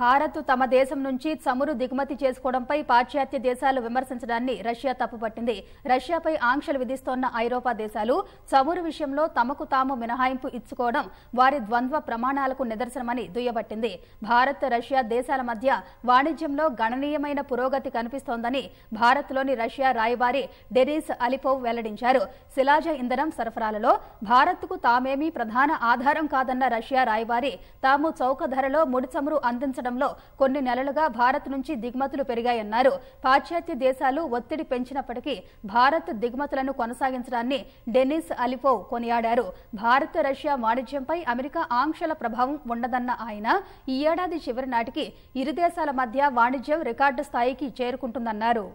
భారత్ తమ దేశం నుంచి చమురు దిగుమతి చేసుకోవడంపై పాశ్చాత్య దేశాలు విమర్శించడాన్ని రష్యా తప్పుపట్టింది రష్యాపై ఆంక్షలు విధిస్తోన్న ఐరోపా దేశాలు చమురు విషయంలో తమకు తాము మినహాయింపు ఇచ్చుకోవడం వారి ద్వంద్వ ప్రమాణాలకు నిదర్శనమని దుయ్యబట్టింది భారత్ రష్యా దేశాల మధ్య వాణిజ్యంలో గణనీయమైన పురోగతి కనిపిస్తోందని భారత్లోని రష్యా రాయబారి డెరీస్ అలిపోవ్ వెల్లడించారు శిలాజ ఇంధనం సరఫరాలలో భారత్కు తామేమీ ప్రధాన ఆధారం కాదన్న రష్యా రాయబారి తాము చౌక ధరలో ముడి చమురు అందించారు తగ్గించడంలో కొన్ని నెలలుగా భారత్ నుంచి దిగుమతులు పెరిగాయన్నారు పాశ్చాత్య దేశాలు ఒత్తిడి పెంచినప్పటికీ భారత్ దిగుమతులను కొనసాగించడాన్ని డెనిస్ అలిపోవ్ కొనియాడారు భారత్ రష్యా వాణిజ్యంపై అమెరికా ఆంక్షల ప్రభావం ఉండదన్న ఆయన ఈ ఏడాది చివరి నాటికి ఇరు దేశాల మధ్య వాణిజ్యం రికార్డు స్థాయికి చేరుకుంటుందన్నారు